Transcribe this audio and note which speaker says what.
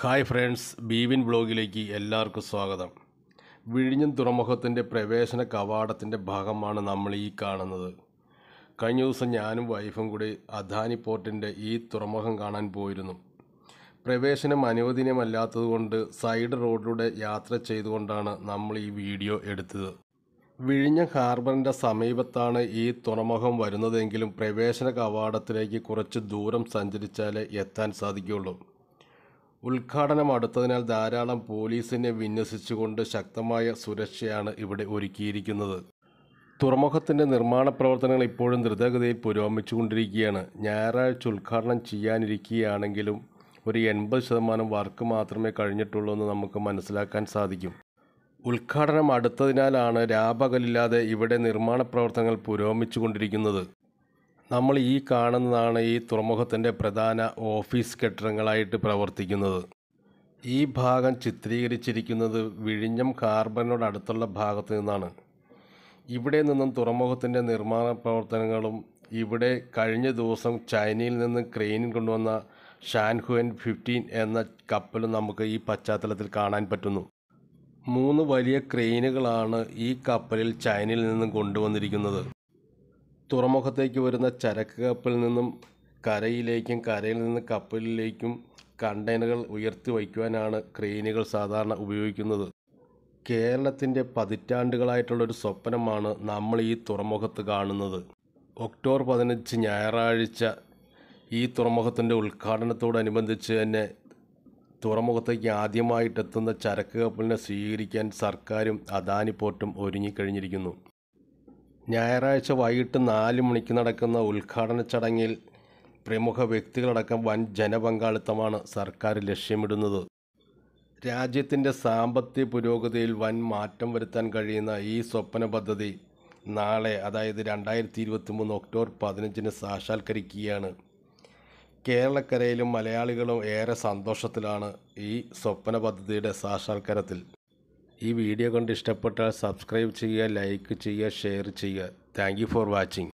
Speaker 1: hi friends ബീവിൻ ബ്ലോഗിലേക്ക് എല്ലാവർക്കും സ്വാഗതം വിഴിഞ്ഞം തുറമുഖത്തിൻ്റെ പ്രവേശന കവാടത്തിൻ്റെ ഭാഗമാണ് നമ്മൾ ഈ കാണുന്നത് കഴിഞ്ഞ ദിവസം ഞാനും വൈഫും കൂടി അദാനി പോർട്ടിൻ്റെ ഈ തുറമുഖം കാണാൻ പോയിരുന്നു പ്രവേശനം അനുവദനീയമല്ലാത്തതുകൊണ്ട് സൈഡ് റോഡിലൂടെ യാത്ര ചെയ്തുകൊണ്ടാണ് നമ്മൾ ഈ വീഡിയോ എടുത്തത് വിഴിഞ്ഞ ഹാർബറിൻ്റെ സമീപത്താണ് ഈ തുറമുഖം വരുന്നതെങ്കിലും പ്രവേശന കവാടത്തിലേക്ക് കുറച്ച് ദൂരം സഞ്ചരിച്ചാലേ എത്താൻ സാധിക്കുകയുള്ളൂ ഉദ്ഘാടനം അടുത്തതിനാൽ ധാരാളം പോലീസിനെ വിന്യസിച്ചുകൊണ്ട് ശക്തമായ സുരക്ഷയാണ് ഇവിടെ ഒരുക്കിയിരിക്കുന്നത് തുറമുഖത്തിൻ്റെ നിർമ്മാണ പ്രവർത്തനങ്ങൾ ഇപ്പോഴും ദ്രുതഗതിയിൽ പുരോഗമിച്ചുകൊണ്ടിരിക്കുകയാണ് ഞായറാഴ്ച ഉദ്ഘാടനം ചെയ്യാനിരിക്കുകയാണെങ്കിലും ഒരു എൺപത് ശതമാനം വർക്ക് മാത്രമേ കഴിഞ്ഞിട്ടുള്ളൂ എന്ന് നമുക്ക് മനസ്സിലാക്കാൻ സാധിക്കും ഉദ്ഘാടനം അടുത്തതിനാലാണ് രാപകലില്ലാതെ ഇവിടെ നിർമ്മാണ പ്രവർത്തനങ്ങൾ പുരോഗമിച്ചുകൊണ്ടിരിക്കുന്നത് നമ്മൾ ഈ കാണുന്നതാണ് ഈ തുറമുഖത്തിൻ്റെ പ്രധാന ഓഫീസ് കെട്ടിടങ്ങളായിട്ട് പ്രവർത്തിക്കുന്നത് ഈ ഭാഗം ചിത്രീകരിച്ചിരിക്കുന്നത് വിഴിഞ്ഞം അടുത്തുള്ള ഭാഗത്തു നിന്നാണ് ഇവിടെ നിന്നും തുറമുഖത്തിൻ്റെ നിർമ്മാണ പ്രവർത്തനങ്ങളും ഇവിടെ കഴിഞ്ഞ ദിവസം ചൈനയിൽ നിന്ന് ക്രെയിനിൽ കൊണ്ടുവന്ന ഷാൻഹുവൻ ഫിഫ്റ്റീൻ എന്ന കപ്പലും നമുക്ക് ഈ പശ്ചാത്തലത്തിൽ കാണാൻ പറ്റുന്നു മൂന്ന് വലിയ ക്രെയിനുകളാണ് ഈ കപ്പലിൽ ചൈനയിൽ നിന്നും കൊണ്ടുവന്നിരിക്കുന്നത് തുറമുഖത്തേക്ക് വരുന്ന ചരക്ക് കപ്പലിൽ നിന്നും കരയിലേക്കും കരയിൽ നിന്ന് കപ്പലിലേക്കും കണ്ടെയ്നറുകൾ ഉയർത്തി വയ്ക്കുവാനാണ് ക്രെയിനുകൾ സാധാരണ ഉപയോഗിക്കുന്നത് കേരളത്തിൻ്റെ പതിറ്റാണ്ടുകളായിട്ടുള്ളൊരു സ്വപ്നമാണ് നമ്മൾ ഈ തുറമുഖത്ത് കാണുന്നത് ഒക്ടോബർ പതിനഞ്ച് ഞായറാഴ്ച ഈ തുറമുഖത്തിൻ്റെ ഉദ്ഘാടനത്തോടനുബന്ധിച്ച് തന്നെ തുറമുഖത്തേക്ക് ആദ്യമായിട്ടെത്തുന്ന ചരക്ക് കപ്പലിനെ സ്വീകരിക്കാൻ സർക്കാരും അദാനി പോർട്ടും ഒരുങ്ങിക്കഴിഞ്ഞിരിക്കുന്നു ഞായറാഴ്ച വൈകിട്ട് നാല് മണിക്ക് നടക്കുന്ന ഉദ്ഘാടന ചടങ്ങിൽ പ്രമുഖ വ്യക്തികളടക്കം വൻ ജനപങ്കാളിത്തമാണ് സർക്കാർ ലക്ഷ്യമിടുന്നത് രാജ്യത്തിൻ്റെ സാമ്പത്തിക പുരോഗതിയിൽ വൻ മാറ്റം വരുത്താൻ കഴിയുന്ന ഈ സ്വപ്ന പദ്ധതി നാളെ അതായത് രണ്ടായിരത്തി ഇരുപത്തി മൂന്ന് ഒക്ടോബർ പതിനഞ്ചിന് സാക്ഷാത്കരിക്കുകയാണ് കേരളക്കരയിലും മലയാളികളും ഏറെ സന്തോഷത്തിലാണ് ഈ സ്വപ്ന പദ്ധതിയുടെ സാക്ഷാത്കാരത്തിൽ ഈ വീഡിയോ കണ്ട് ഇഷ്ടപ്പെട്ടാൽ സബ്സ്ക്രൈബ് ചെയ്യുക ലൈക്ക് ചെയ്യുക ഷെയർ ചെയ്യുക താങ്ക് യു ഫോർ വാച്ചിങ്